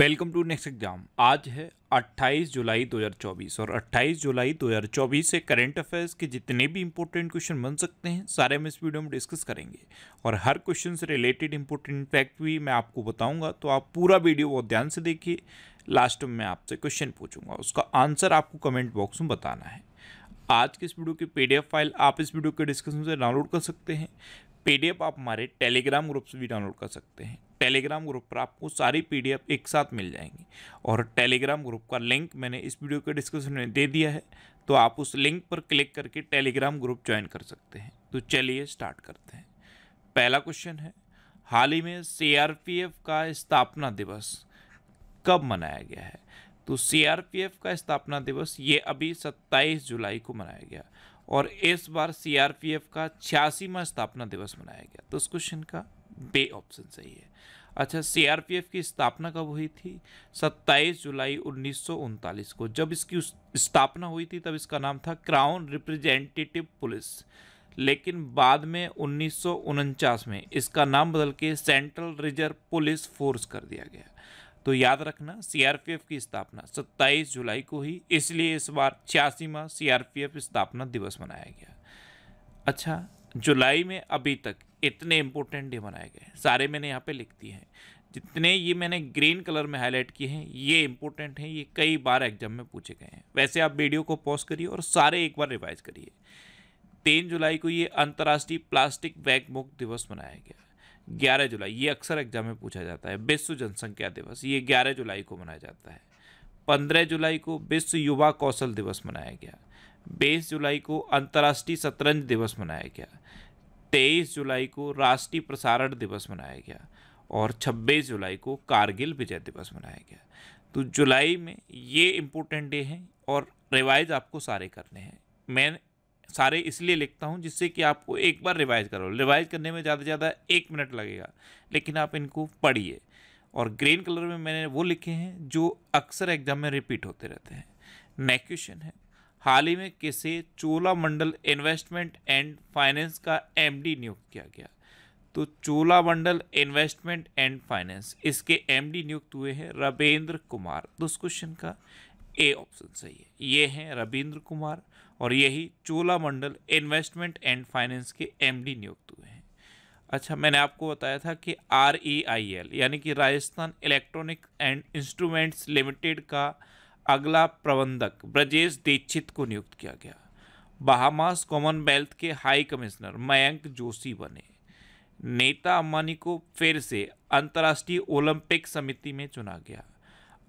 welcome to next exam आज है 28 जुलाई 2024 और 28 जुलाई 2024 से करंट अफेयर्स के जितने भी इंपॉर्टेंट क्वेश्चन बन सकते हैं सारे हम इस वीडियो में डिस्कस करेंगे और हर क्वेश्चन से रिलेटेड इंपॉर्टेंट फैक्ट भी मैं आपको बताऊंगा तो आप पूरा वीडियो बहुत ध्यान से देखिए लास्ट में मैं आपसे क्वेश्चन पूछूंगा उसका आंसर आपको कमेंट बॉक्स में बताना है आज के इस वीडियो की पी फाइल आप इस वीडियो के डिस्क्रिप्शन से डाउनलोड कर सकते हैं पीडीएफ आप हमारे टेलीग्राम ग्रुप से भी डाउनलोड कर सकते हैं टेलीग्राम ग्रुप पर आपको सारी पीडीएफ एक साथ मिल जाएंगी और टेलीग्राम ग्रुप का लिंक मैंने इस वीडियो के डिस्क्रिप्शन में दे दिया है तो आप उस लिंक पर क्लिक करके टेलीग्राम ग्रुप ज्वाइन कर सकते हैं तो चलिए स्टार्ट करते हैं पहला क्वेश्चन है हाल ही में सी का स्थापना दिवस कब मनाया गया है तो सी का स्थापना दिवस ये अभी सत्ताईस जुलाई को मनाया गया और इस बार सीआरपीएफ का छियासीवा स्थापना दिवस मनाया गया तो इस क्वेश्चन का बे ऑप्शन सही है अच्छा सीआरपीएफ की स्थापना कब हुई थी 27 जुलाई उन्नीस को जब इसकी स्थापना हुई थी तब इसका नाम था क्राउन रिप्रेजेंटेटिव पुलिस लेकिन बाद में उन्नीस में इसका नाम बदल के सेंट्रल रिजर्व पुलिस फोर्स कर दिया गया तो याद रखना सीआरपीएफ की स्थापना 27 जुलाई को ही इसलिए इस बार छियासीवा सीआरपीएफ स्थापना दिवस मनाया गया अच्छा जुलाई में अभी तक इतने इम्पोर्टेंट डे मनाए गए सारे मैंने यहाँ पे लिख दिए हैं जितने ये मैंने ग्रीन कलर में हाईलाइट किए हैं ये इंपॉर्टेंट हैं ये कई बार एग्जाम में पूछे गए हैं वैसे आप वीडियो को पॉज करिए और सारे एक बार रिवाइज करिए तीन जुलाई को ये अंतर्राष्ट्रीय प्लास्टिक बैग मुक्त दिवस मनाया गया ग्यारह जुलाई ये अक्सर एग्जाम में पूछा जाता है विश्व जनसंख्या दिवस ये ग्यारह जुलाई को मनाया जाता है पंद्रह जुलाई को विश्व युवा कौशल दिवस मनाया गया बीस जुलाई को अंतर्राष्ट्रीय शतरंज दिवस मनाया गया तेईस जुलाई को राष्ट्रीय प्रसारण दिवस मनाया गया और छब्बीस जुलाई को कारगिल विजय दिवस मनाया गया तो जुलाई में ये इम्पोर्टेंट डे हैं और रिवाइज आपको सारे करने हैं मैं सारे इसलिए लिखता हूँ जिससे कि आपको एक बार रिवाइज करो रिवाइज करने में ज़्यादा से ज़्यादा एक मिनट लगेगा लेकिन आप इनको पढ़िए और ग्रीन कलर में मैंने वो लिखे हैं जो अक्सर एग्जाम में रिपीट होते रहते हैं नेक्स्ट क्वेश्चन है हाल ही में किसे Cholamandalam investment and finance का एमडी नियुक्त किया गया तो Cholamandalam investment and finance इसके एमडी नियुक्त हुए हैं रबेंद्र कुमार तो उस क्वेश्चन का ए ऑप्शन सही है ये हैं रविंद्र कुमार और यही चोलामंडल इन्वेस्टमेंट एंड फाइनेंस के एमडी नियुक्त हुए हैं अच्छा मैंने आपको बताया था कि आर ई आई एल यानी कि Rajasthan electronic and instruments limited का अगला प्रबंधक ब्रजेश दीक्षित को नियुक्त किया गया बहामास कॉमनवेल्थ के हाई कमिश्नर मयंक जोशी बने नेता अम्बानी को फिर से अंतर्राष्ट्रीय ओलंपिक समिति में चुना गया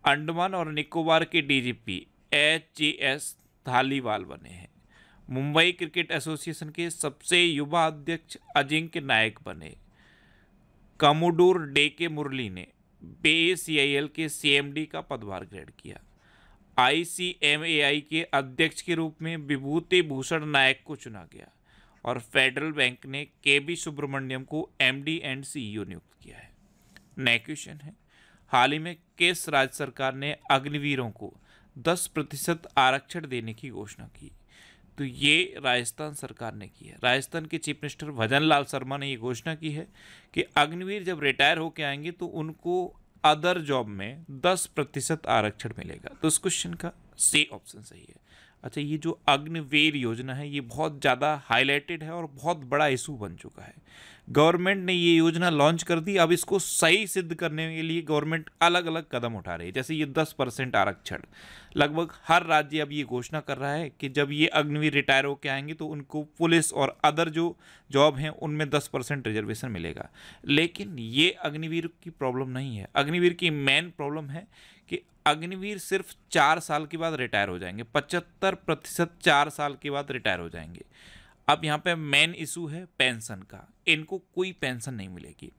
अंडमान और निकोबार के डीजीपी एच एस धालीवाल बने हैं मुंबई क्रिकेट एसोसिएशन के सबसे युवा अध्यक्ष अजिंक्य नायक बने कमोडोर डे के मुरली ने बे सी आई एल के सी एम डी का पदभार ग्रहण किया आई सी एम ए आई के अध्यक्ष के रूप में विभूति भूषण नायक को चुना गया और फेडरल बैंक ने के बी सुब्रमण्यम को एम डी एंड सी नियुक्त किया है नए क्वेश्चन है हाल ही में केस राज्य सरकार ने अग्निवीरों को 10 प्रतिशत आरक्षण देने की घोषणा की तो ये राजस्थान सरकार ने की है राजस्थान के चीफ मिनिस्टर भजन लाल शर्मा ने ये घोषणा की है कि अग्निवीर जब रिटायर होके आएंगे तो उनको अदर जॉब में 10 प्रतिशत आरक्षण मिलेगा तो इस क्वेश्चन का सी ऑप्शन सही है अच्छा ये जो अग्निवेर योजना है ये बहुत ज़्यादा हाईलाइटेड है और बहुत बड़ा इशू बन चुका है गवर्नमेंट ने ये योजना लॉन्च कर दी अब इसको सही सिद्ध करने के लिए गवर्नमेंट अलग अलग कदम उठा रही है जैसे ये दस परसेंट आरक्षण लगभग हर राज्य अब ये घोषणा कर रहा है कि जब ये अग्निवीर रिटायर होकर आएंगे तो उनको पुलिस और अदर जो जॉब हैं उनमें दस परसेंट रिजर्वेशन मिलेगा लेकिन ये अग्निवीर की प्रॉब्लम नहीं है अग्निवीर की मेन प्रॉब्लम है अग्निवीर सिर्फ चार साल के बाद रिटायर हो जाएंगे पचहत्तर प्रतिशत चार साल के बाद रिटायर हो जाएंगे अब यहाँ पे मेन इशू है पेंशन का इनको कोई पेंशन नहीं मिलेगी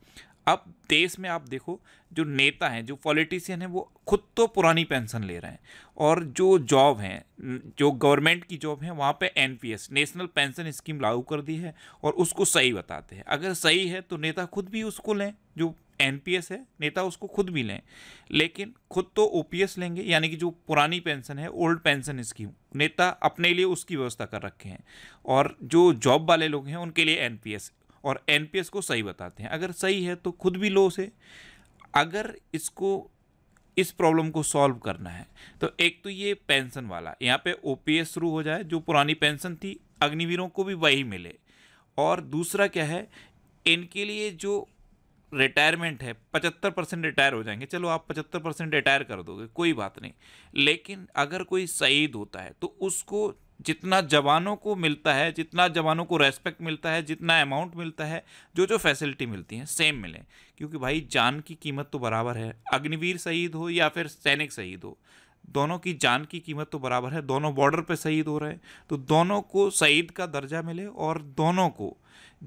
अब देश में आप देखो जो नेता हैं जो पॉलिटिशियन हैं वो खुद तो पुरानी पेंशन ले रहे हैं और जो जॉब हैं जो गवर्नमेंट की जॉब हैं वहाँ पे एनपीएस नेशनल पेंशन स्कीम लागू कर दी है और उसको सही बताते हैं अगर सही है तो नेता खुद भी उसको लें जो एनपीएस है नेता उसको खुद भी लें लेकिन खुद तो ओपीएस लेंगे यानी कि जो पुरानी पेंशन है ओल्ड पेंशन स्कीम नेता अपने लिए उसकी व्यवस्था कर रखे हैं और जो जॉब वाले लोग हैं उनके लिए एनपीएस और एनपीएस को सही बताते हैं अगर सही है तो खुद भी लो उसे अगर इसको इस प्रॉब्लम को सॉल्व करना है तो एक तो ये पेंशन वाला यहाँ पे ओपीएस शुरू हो जाए जो पुरानी पेंशन थी अग्निवीरों को भी वही मिले और दूसरा क्या है इनके लिए जो रिटायरमेंट है पचहत्तर परसेंट रिटायर हो जाएंगे चलो आप पचहत्तर परसेंट रिटायर कर दोगे कोई बात नहीं लेकिन अगर कोई शहीद होता है तो उसको जितना जवानों को मिलता है जितना जवानों को रेस्पेक्ट मिलता है जितना अमाउंट मिलता है जो जो फैसिलिटी मिलती हैं सेम मिले क्योंकि भाई जान की कीमत तो बराबर है अग्निवीर शहीद हो या फिर सैनिक शहीद हो दोनों की जान की कीमत तो बराबर है दोनों बॉर्डर पे शहीद हो रहे हैं तो दोनों को शहीद का दर्जा मिले और दोनों को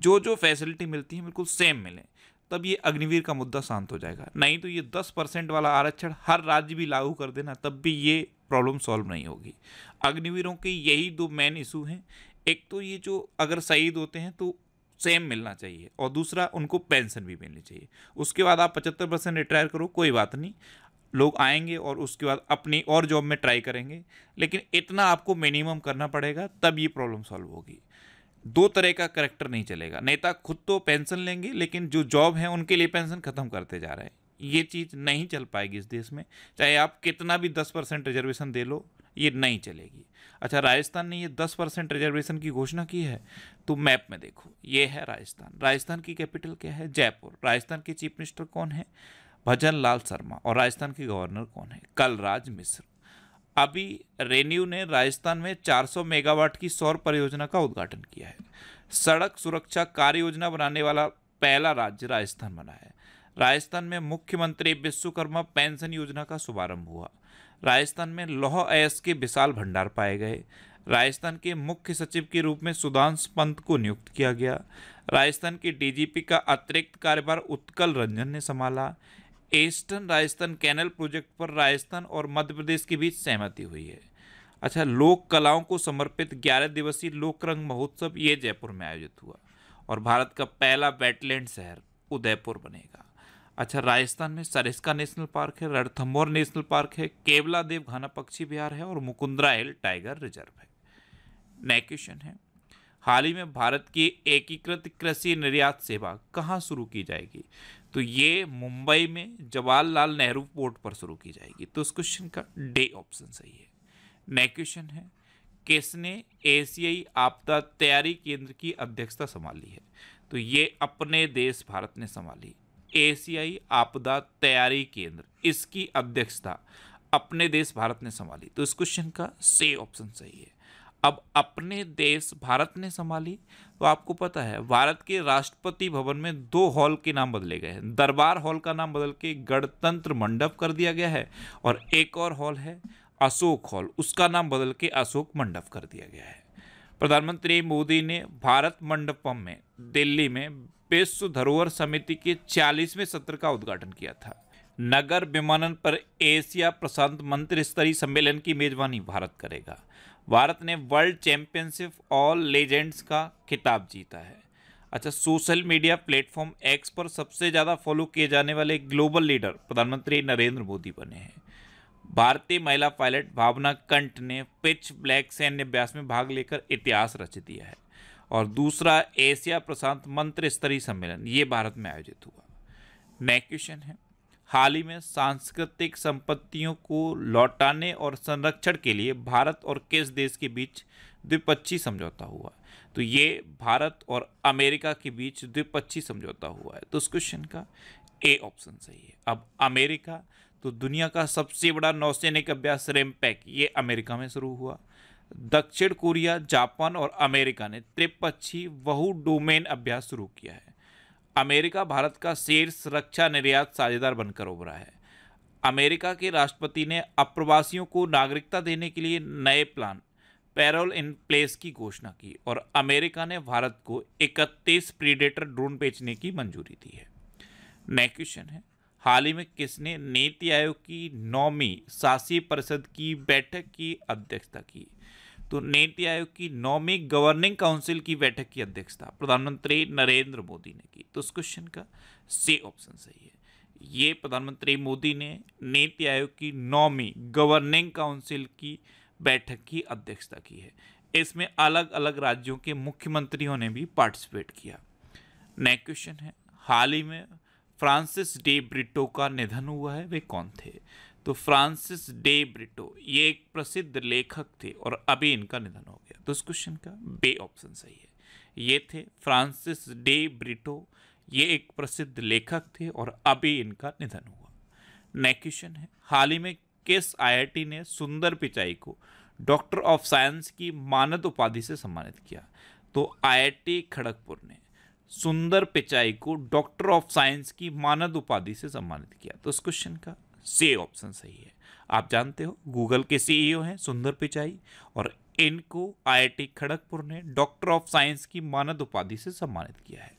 जो जो फैसिलिटी मिलती है बिल्कुल सेम मिले तब ये अग्निवीर का मुद्दा शांत हो जाएगा नहीं तो ये दस परसेंट वाला आरक्षण हर राज्य भी लागू कर देना तब भी ये प्रॉब्लम सॉल्व नहीं होगी अग्निवीरों के यही दो मेन इशू हैं एक तो ये जो अगर शहीद होते हैं तो सेम मिलना चाहिए और दूसरा उनको पेंशन भी मिलनी चाहिए उसके बाद आप पचहत्तर परसेंट रिटायर करो कोई बात नहीं लोग आएंगे और उसके बाद अपनी और जॉब में ट्राई करेंगे लेकिन इतना आपको मिनिमम करना पड़ेगा तब ये प्रॉब्लम सॉल्व होगी दो तरह का करेक्टर नहीं चलेगा नेता तो खुद तो पेंशन लेंगे लेकिन जो जॉब है उनके लिए पेंशन खत्म करते जा रहे हैं ये चीज़ नहीं चल पाएगी इस देश में चाहे आप कितना भी दस परसेंट रिजर्वेशन दे लो ये नहीं चलेगी अच्छा राजस्थान ने ये दस परसेंट रिजर्वेशन की घोषणा की है तो मैप में देखो ये है राजस्थान राजस्थान की कैपिटल क्या है जयपुर राजस्थान के चीफ मिनिस्टर कौन है भजन लाल शर्मा और राजस्थान के गवर्नर कौन है कलराज मिश्र अभी रेन्यू ने राजस्थान में 400 मेगावाट की सौर परियोजना का उद्घाटन किया है सड़क सुरक्षा कार्य योजना बनाने वाला पहला राज्य राजस्थान बना है राजस्थान में मुख्यमंत्री विश्वकर्मा पेंशन योजना का शुभारंभ हुआ राजस्थान में लौह अयस के विशाल भंडार पाए गए राजस्थान के मुख्य सचिव के रूप में सुधांश पंत को नियुक्त किया गया राजस्थान के डीजीपी का अतिरिक्त कार्यभार उत्कल रंजन ने संभाला ईस्टर्न राजस्थान कैनल प्रोजेक्ट पर राजस्थान और मध्य प्रदेश के बीच सहमति हुई है अच्छा लोक कलाओं को समर्पित ग्यारह दिवसीय लोक रंग महोत्सव ये जयपुर में आयोजित हुआ और भारत का पहला वेटलैंड शहर उदयपुर बनेगा अच्छा राजस्थान में सरिस्का नेशनल पार्क है रणथम्बोर नेशनल पार्क है केवला देव घाना पक्षी विहार है और मुकुंद्रा हिल टाइगर रिजर्व है नए क्वेश्चन है हाल ही में भारत की एकीकृत कृषि निर्यात सेवा कहाँ शुरू की जाएगी तो ये मुंबई में जवाहरलाल नेहरू पोर्ट पर शुरू की जाएगी तो इस क्वेश्चन का डे ऑप्शन सही है नेक्स्ट क्वेश्चन है किसने एशियाई आपदा तैयारी केंद्र की अध्यक्षता संभाली है तो ये अपने देश भारत ने संभाली एशियाई आपदा तैयारी केंद्र इसकी अध्यक्षता अपने देश भारत ने संभाली तो इस क्वेश्चन का से ऑप्शन सही है अब अपने देश भारत ने संभाली तो आपको पता है भारत के राष्ट्रपति भवन में दो हॉल के नाम बदले गए हैं दरबार हॉल का नाम बदल के गणतंत्र मंडप कर दिया गया है और एक और हॉल है अशोक हॉल उसका नाम बदल के अशोक मंडप कर दिया गया है प्रधानमंत्री मोदी ने भारत मंडपम में दिल्ली में विश्व धरोहर समिति के चालीसवें सत्र का उद्घाटन किया था नगर विमानन पर एशिया प्रशांत मंत्री स्तरीय सम्मेलन की मेजबानी भारत करेगा भारत ने वर्ल्ड चैम्पियनशिप ऑल लेजेंड्स का खिताब जीता है अच्छा सोशल मीडिया प्लेटफॉर्म एक्स पर सबसे ज़्यादा फॉलो किए जाने वाले ग्लोबल लीडर प्रधानमंत्री नरेंद्र मोदी बने हैं भारतीय महिला पायलट भावना कंठ ने पिच ब्लैक सैन्य अभ्यास में भाग लेकर इतिहास रच दिया है और दूसरा एशिया प्रशांत मंत्र स्तरीय सम्मेलन ये भारत में आयोजित हुआ नेक्स्ट क्वेश्चन है हाल ही में सांस्कृतिक संपत्तियों को लौटाने और संरक्षण के लिए भारत और किस देश के बीच द्विपक्षीय समझौता हुआ तो ये भारत और अमेरिका के बीच द्विपक्षीय समझौता हुआ है तो उस क्वेश्चन का ए ऑप्शन सही है अब अमेरिका तो दुनिया का सबसे बड़ा नौसैनिक अभ्यास रेमपैक ये अमेरिका में शुरू हुआ दक्षिण कोरिया जापान और अमेरिका ने त्रिपक्षी बहु डोमेन अभ्यास शुरू किया है अमेरिका भारत का शीर्ष रक्षा निर्यात साझेदार बनकर उभरा है अमेरिका के राष्ट्रपति ने अप्रवासियों को नागरिकता देने के लिए नए प्लान पैरोल इन प्लेस की घोषणा की और अमेरिका ने भारत को 31 प्रीडेटर ड्रोन बेचने की मंजूरी दी है नेक्स्ट क्वेश्चन है हाल ही में किसने नीति आयोग की नौवीं शासी परिषद की बैठक की अध्यक्षता की तो नीति आयोग की नौवीं गवर्निंग काउंसिल की बैठक की अध्यक्षता प्रधानमंत्री नरेंद्र मोदी ने की तो उस क्वेश्चन का सी ऑप्शन सही है ये प्रधानमंत्री मोदी ने नीति आयोग की नौवीं गवर्निंग काउंसिल की बैठक की अध्यक्षता की है इसमें अलग अलग राज्यों के मुख्यमंत्रियों ने भी पार्टिसिपेट किया नेक्स्ट क्वेश्चन है हाल ही में फ्रांसिस डे ब्रिटो का निधन हुआ है वे कौन थे तो फ्रांसिस डे ब्रिटो ये एक प्रसिद्ध लेखक थे और अभी इनका निधन हो गया तो इस क्वेश्चन का बे ऑप्शन सही है ये थे फ्रांसिस डे ब्रिटो ये एक प्रसिद्ध लेखक थे और अभी इनका निधन हुआ नेक्स्ट क्वेश्चन है हाल ही में किस आईआईटी ने सुंदर पिचाई को डॉक्टर ऑफ साइंस की मानद उपाधि से सम्मानित किया तो आईआईटी खड़गपुर ने सुंदर पिचाई को डॉक्टर ऑफ साइंस की मानद उपाधि से सम्मानित किया तो इस क्वेश्चन का सी ऑप्शन सही है आप जानते हो गूगल के सीईओ e हैं सुंदर पिचाई और इनको आईआईटी खड़गपुर ने डॉक्टर ऑफ साइंस की मानद उपाधि से सम्मानित किया है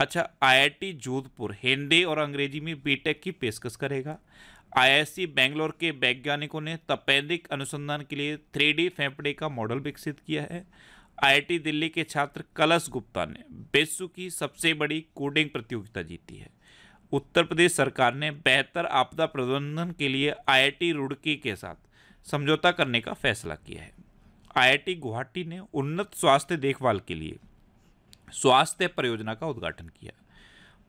अच्छा आईआईटी जोधपुर हिंदी और अंग्रेजी में बीटेक की पेशकश करेगा आईआईसी बेंगलोर के वैज्ञानिकों ने तपेदिक अनुसंधान के लिए थ्री फेफड़े का मॉडल विकसित किया है आई दिल्ली के छात्र कलश गुप्ता ने विश्व की सबसे बड़ी कोडिंग प्रतियोगिता जीती है उत्तर प्रदेश सरकार ने बेहतर आपदा प्रबंधन के लिए आईआईटी रुड़की के साथ समझौता करने का फैसला किया है आईआईटी गुवाहाटी ने उन्नत स्वास्थ्य देखभाल के लिए स्वास्थ्य परियोजना का उद्घाटन किया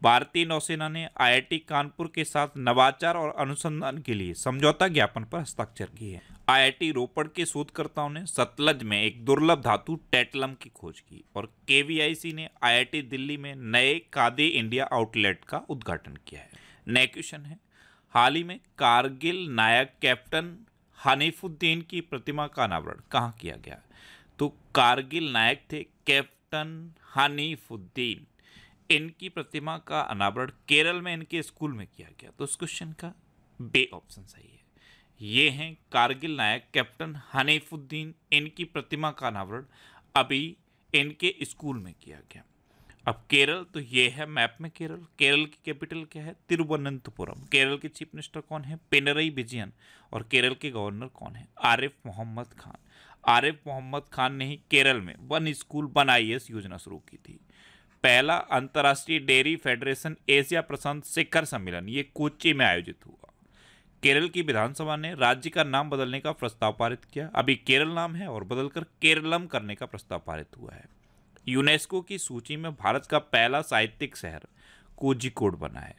भारतीय नौसेना ने आईआईटी कानपुर के साथ नवाचार और अनुसंधान के लिए समझौता ज्ञापन पर हस्ताक्षर किए आईआईटी रोपड़ के शोधकर्ताओं ने सतलज में एक दुर्लभ धातु टेटलम की खोज की और केवीआईसी ने आईआईटी दिल्ली में नए कादे इंडिया आउटलेट का उद्घाटन किया है नए क्वेश्चन है हाल ही में कारगिल नायक कैप्टन हनीफुद्दीन की प्रतिमा का अनावरण कहाँ किया गया तो कारगिल नायक थे कैप्टन हनीफुद्दीन इनकी प्रतिमा का अनावरण केरल में इनके स्कूल में किया गया तो इस क्वेश्चन का बे ऑप्शन सही है ये हैं कारगिल नायक कैप्टन हनीफुद्दीन इनकी प्रतिमा का अनावरण अभी इनके स्कूल में किया गया अब केरल तो ये है मैप में केरल केरल की कैपिटल क्या है तिरुवनंतपुरम केरल के चीफ मिनिस्टर कौन है पिनरई विजयन और केरल के गवर्नर कौन है आरिफ मोहम्मद खान आरिफ मोहम्मद खान ने ही केरल में वन स्कूल वन आई योजना शुरू की थी पहला अंतर्राष्ट्रीय डेयरी फेडरेशन एशिया प्रशांत शिखर सम्मेलन ये कोची में आयोजित हुआ केरल की विधानसभा ने राज्य का नाम बदलने का प्रस्ताव पारित किया अभी केरल नाम है और बदलकर केरलम करने का प्रस्ताव पारित हुआ है यूनेस्को की सूची में भारत का पहला साहित्यिक शहर कोजिकोड बना है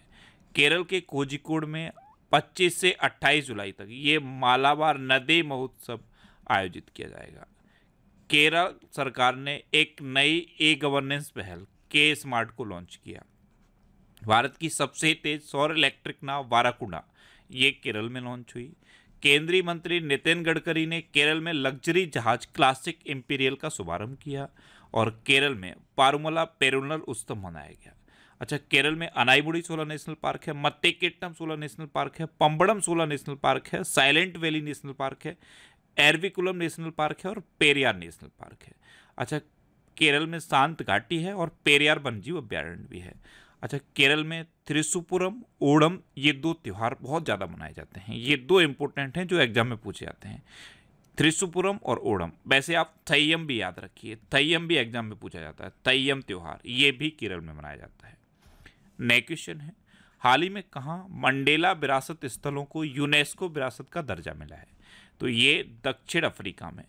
केरल के कोजिकोड में 25 से 28 जुलाई तक ये मालाबार नदी महोत्सव आयोजित किया जाएगा केरल सरकार ने एक नई ई गवर्नेंस पहल के स्मार्ट को लॉन्च किया भारत की सबसे तेज सौर इलेक्ट्रिक नाव वाराकुडा ये केरल में लॉन्च हुई केंद्रीय मंत्री नितिन गडकरी ने केरल में लग्जरी जहाज क्लासिक इंपीरियल का शुभारंभ किया और केरल में पारुमला पेरुनल उत्सव मनाया गया अच्छा केरल में अनाईबुड़ी सोलर नेशनल पार्क है मत्तेकेट्टम सोलर नेशनल पार्क है पंबड़म सोलर नेशनल पार्क है साइलेंट वैली नेशनल पार्क है एरविकुलम नेशनल पार्क है और पेरियार नेशनल पार्क है अच्छा केरल में शांत घाटी है और पेरियार वनजीव अभ्यारण्य भी है अच्छा केरल में त्रिशुपुरम ओणम ये दो त्यौहार बहुत ज़्यादा मनाए जाते हैं ये दो इम्पोर्टेंट हैं जो एग्जाम में पूछे जाते हैं त्रिशुपुरम और ओणम वैसे आप थैयम भी याद रखिए थैयम भी एग्जाम में पूछा जाता है तैयम त्यौहार ये भी केरल में मनाया जाता है नेक्स्ट क्वेश्चन है हाल ही में कहाँ मंडेला विरासत स्थलों को यूनेस्को विरासत का दर्जा मिला है तो ये दक्षिण अफ्रीका में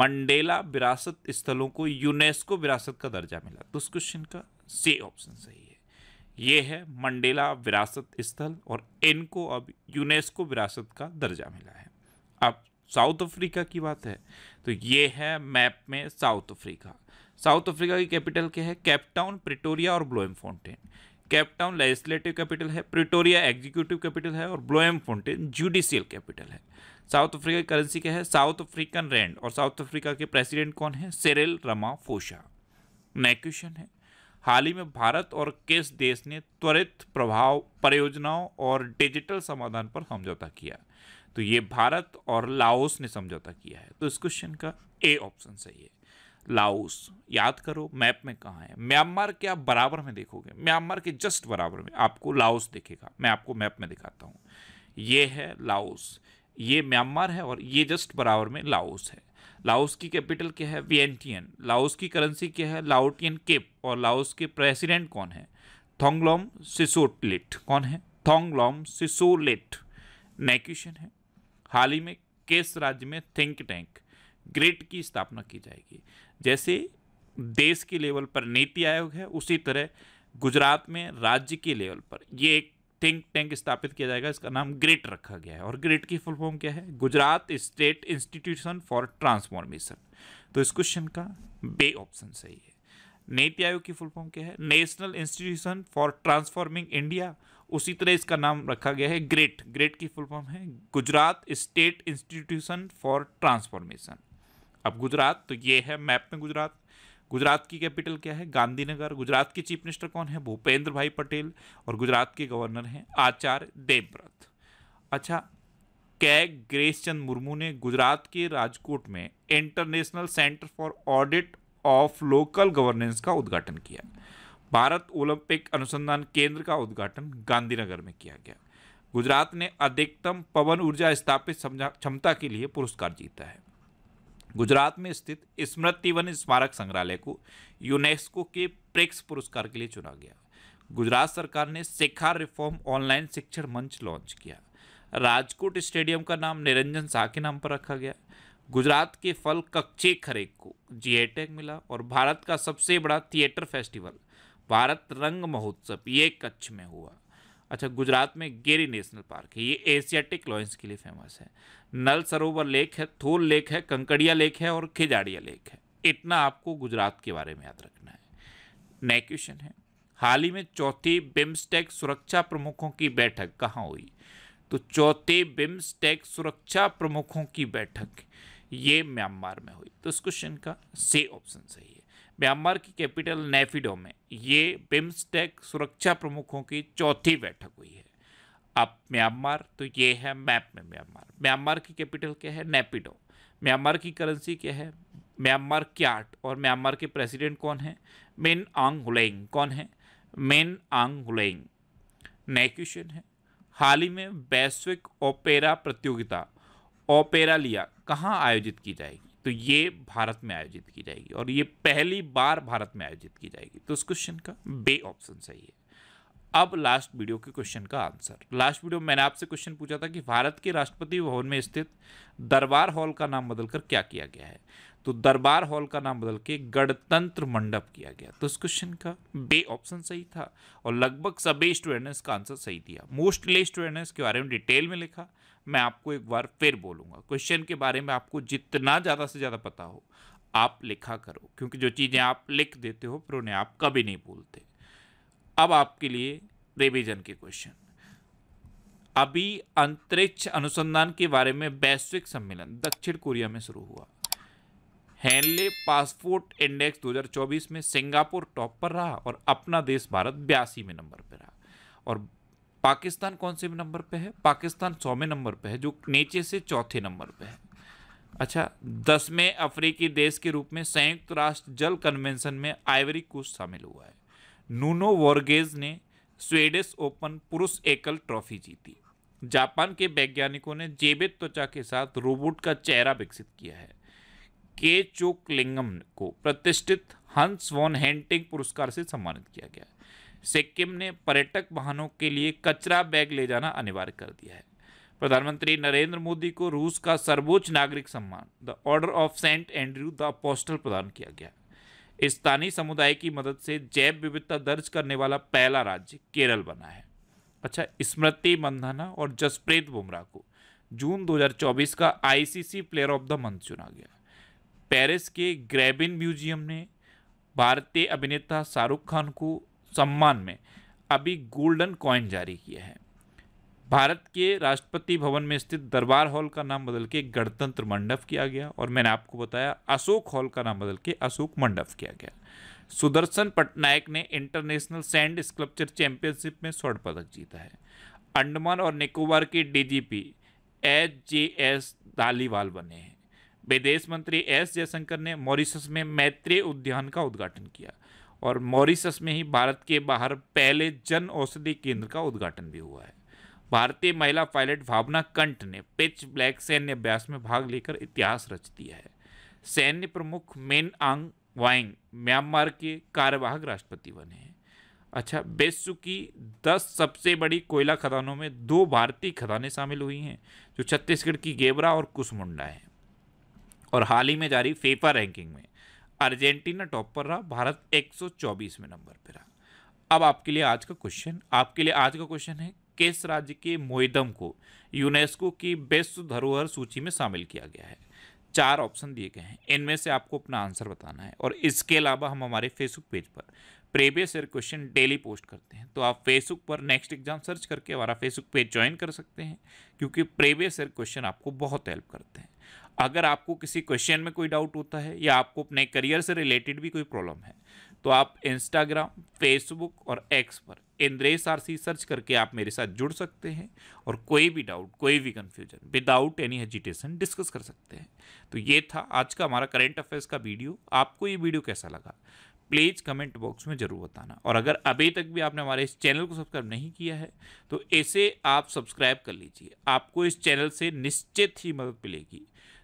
मंडेला विरासत स्थलों को यूनेस्को विरासत का दर्जा मिला तो उस क्वेश्चन का सी ऑप्शन सही है ये है मंडेला विरासत स्थल और इनको अब यूनेस्को विरासत का दर्जा मिला है अब साउथ अफ्रीका की बात है तो ये है मैप में साउथ अफ्रीका साउथ अफ्रीका की कैपिटल क्या है कैपटाउन प्रिटोरिया और Bloemfontein Cape Town legislative capital है प्रिटोरिया एग्जीक्यूटिव कैपिटल है और ब्लोएम फाउंटेन जुडिशियल कैपिटल है साउथ अफ्रीका की करेंसी क्या है साउथ अफ्रीकन रैंड और साउथ अफ्रीका के प्रेसिडेंट कौन है सेरेल रमा फोशा क्वेश्चन है हाल ही में भारत और किस देश ने त्वरित प्रभाव परियोजनाओं और डिजिटल समाधान पर समझौता किया तो ये भारत और लाओस ने समझौता किया है तो इस क्वेश्चन का ए ऑप्शन सही है लाओस याद करो मैप में कहाँ है म्यांमार के आप बराबर में देखोगे म्यांमार के जस्ट बराबर में आपको लाओस दिखेगा मैं आपको मैप में दिखाता हूँ ये है लाओस ये म्यांमार है और ये जस्ट बराबर में लाओस है लाओस की कैपिटल क्या है वियंटियन लाओस की करेंसी क्या है लाओटियन केप और लाओस के प्रेसिडेंट कौन है थोंगलॉम सिसोटलेट कौन है थोंगलॉम सिसोलेट नैक्यूशन है हाल ही में केस राज्य में थिंक टैंक ग्रेट की स्थापना की जाएगी जैसे देश के लेवल पर नीति आयोग है उसी तरह गुजरात में राज्य के लेवल पर ये एक थिंक टैंक स्थापित किया जाएगा इसका नाम ग्रेट रखा गया है और ग्रेट की फुल फॉर्म क्या है Gujarat state institution for transformation तो इस क्वेश्चन का बे ऑप्शन सही है नीति आयोग की फुल फॉर्म क्या है national institution for transforming India उसी तरह इसका नाम रखा गया है ग्रेट ग्रेट की फुल फॉर्म है Gujarat state institution for transformation अब गुजरात तो ये है मैप में गुजरात गुजरात की कैपिटल क्या है गांधीनगर गुजरात के चीफ मिनिस्टर कौन है भूपेंद्र भाई पटेल और गुजरात के गवर्नर हैं आचार्य देवव्रत अच्छा कैग ग्रेस चंद मुर्मू ने गुजरात के राजकोट में international centre for audit of local governance का उद्घाटन किया भारत ओलंपिक अनुसंधान केंद्र का उद्घाटन गांधीनगर में किया गया गुजरात ने अधिकतम पवन ऊर्जा स्थापित क्षमता के लिए पुरस्कार जीता है गुजरात में स्थित स्मृति वन स्मारक संग्रहालय को यूनेस्को के प्रेक्स पुरस्कार के लिए चुना गया गुजरात सरकार ने शिखा रिफॉर्म ऑनलाइन शिक्षण मंच लॉन्च किया राजकोट स्टेडियम का नाम निरंजन शाह के नाम पर रखा गया गुजरात के फल कच्चे खरे को जी टैग मिला और भारत का सबसे बड़ा थिएटर फेस्टिवल भारत रंग महोत्सव ये कच्छ में हुआ अच्छा गुजरात में गेरी नेशनल पार्क है ये एशियाटिक लॉयंस के लिए फेमस है नल सरोवर लेक है थोल लेक है कंकड़िया लेक है और खिजाड़िया लेक है इतना आपको गुजरात के बारे में याद रखना है नए क्वेश्चन है हाल ही में चौथी बिम्सटेक सुरक्षा प्रमुखों की बैठक कहाँ हुई तो चौथे बिम्सटेक सुरक्षा प्रमुखों की बैठक ये म्यांमार में हुई तो इस क्वेश्चन का से ऑप्शन सही है म्यांमार की कैपिटल नेफिडो में ये बिम्सटेक सुरक्षा प्रमुखों की चौथी बैठक हुई है अब म्यांमार तो ये है मैप में म्यांमार म्यांमार की कैपिटल क्या है नेपिडो म्यांमार की करेंसी क्या है म्यांमार क्याट और म्यांमार के प्रेसिडेंट कौन है मेन आंग हुलेंग कौन है मेन आंग हुलेंग नए क्वेश्चन है हाल ही में वैश्विक ओपेरा प्रतियोगिता ओपेरा लिया कहाँ आयोजित की जाएगी तो ये भारत में आयोजित की जाएगी और ये पहली बार भारत में आयोजित की जाएगी तो उस क्वेश्चन का बे ऑप्शन सही है अब लास्ट वीडियो के क्वेश्चन का आंसर लास्ट वीडियो में मैंने आपसे क्वेश्चन पूछा था कि भारत के राष्ट्रपति भवन में स्थित दरबार हॉल का नाम बदलकर क्या किया गया है तो दरबार हॉल का नाम बदल के गणतंत्र मंडप किया गया तो इस क्वेश्चन का बे ऑप्शन सही था और लगभग सभी स्टूडेंट ने इसका आंसर सही दिया मोस्टली स्टूडेंट ने इसके बारे में डिटेल में लिखा मैं आपको एक बार फिर बोलूँगा क्वेश्चन के बारे में आपको जितना ज़्यादा से ज़्यादा पता हो आप लिखा करो क्योंकि जो चीज़ें आप लिख देते हो पर उन्हें आप कभी नहीं भूलते अब आपके लिए रिविजन के क्वेश्चन अभी अंतरिक्ष अनुसंधान के बारे में वैश्विक सम्मेलन दक्षिण कोरिया में शुरू हुआ हैनले पासपोर्ट इंडेक्स 2024 में सिंगापुर टॉप पर रहा और अपना देश भारत बयासीवें नंबर पर रहा और पाकिस्तान कौन से नंबर पे है पाकिस्तान सौवें नंबर पे है जो नीचे से चौथे नंबर पे है अच्छा दसवें अफ्रीकी देश के रूप में संयुक्त राष्ट्र जल कन्वेंशन में आइवरी कुश शामिल हुआ है नूनो वॉर्गेज ने स्वेडिश ओपन पुरुष एकल ट्रॉफी जीती जापान के वैज्ञानिकों ने जेबित त्वचा के साथ रोबोट का चेहरा विकसित किया है के चोकलिंगम को प्रतिष्ठित हंस वॉन हेंटिंग पुरस्कार से सम्मानित किया गया है सिक्किम ने पर्यटक वाहनों के लिए कचरा बैग ले जाना अनिवार्य कर दिया है प्रधानमंत्री नरेंद्र मोदी को रूस का सर्वोच्च नागरिक सम्मान the order of Saint Andrew the apostle प्रदान किया गया स्थानीय समुदाय की मदद से जैव विविधता दर्ज करने वाला पहला राज्य केरल बना है अच्छा स्मृति मंधाना और जसप्रीत बुमराह को जून 2024 का ICC player of the month चुना गया पेरिस के ग्रेबिन म्यूजियम ने भारतीय अभिनेता शाहरुख खान को सम्मान में अभी गोल्डन कॉइन जारी किया है भारत के राष्ट्रपति भवन में स्थित दरबार हॉल का नाम बदल के गणतंत्र मंडप किया गया और मैंने आपको बताया अशोक हॉल का नाम बदल के अशोक मंडप किया गया सुदर्शन पटनायक ने इंटरनेशनल सैंड स्कल्पचर चैंपियनशिप में स्वर्ण पदक जीता है अंडमान और निकोबार के DGP H J S Dhaliwal बने हैं विदेश मंत्री एस जयशंकर ने मॉरिशस में मैत्रेय उद्यान का उद्घाटन किया और मॉरिसस में ही भारत के बाहर पहले जन औषधि केंद्र का उद्घाटन भी हुआ है भारतीय महिला पायलट भावना कंठ ने पिच ब्लैक सैन्य अभ्यास में भाग लेकर इतिहास रच दिया है सैन्य प्रमुख मेन आंग वाइंग म्यांमार के कार्यवाहक राष्ट्रपति बने हैं अच्छा विश्व की दस सबसे बड़ी कोयला खदानों में दो भारतीय खदानें शामिल हुई हैं जो छत्तीसगढ़ की गेबरा और कुसमुंडा हैं और हाल ही में जारी फेफा रैंकिंग में अर्जेंटीना टॉप पर रहा भारत 124 में नंबर पर रहा अब आपके लिए आज का क्वेश्चन आपके लिए आज का क्वेश्चन है किस राज्य के मोइदम को यूनेस्को की बेस्ट धरोहर सूची में शामिल किया गया है चार ऑप्शन दिए गए हैं इनमें से आपको अपना आंसर बताना है और इसके अलावा हम हमारे फेसबुक पेज पर previous year question daily post करते हैं तो आप फेसबुक पर नेक्स्ट एग्जाम सर्च करके हमारा फेसबुक पेज ज्वाइन कर सकते हैं क्योंकि प्रीवियस ईयर क्वेश्चन आपको बहुत हेल्प करते हैं अगर आपको किसी क्वेश्चन में कोई डाउट होता है या आपको अपने करियर से रिलेटेड भी कोई प्रॉब्लम है तो आप इंस्टाग्राम फेसबुक और एक्स पर इंद्रेश आर सी सर्च करके आप मेरे साथ जुड़ सकते हैं और कोई भी डाउट कोई भी confusion without any hesitation discuss कर सकते हैं तो ये था आज का हमारा करेंट अफेयर्स का वीडियो आपको ये वीडियो कैसा लगा प्लीज़ कमेंट बॉक्स में ज़रूर बताना और अगर अभी तक भी आपने हमारे इस चैनल को सब्सक्राइब नहीं किया है तो इसे आप सब्सक्राइब कर लीजिए आपको इस चैनल से निश्चित ही मदद मिलेगी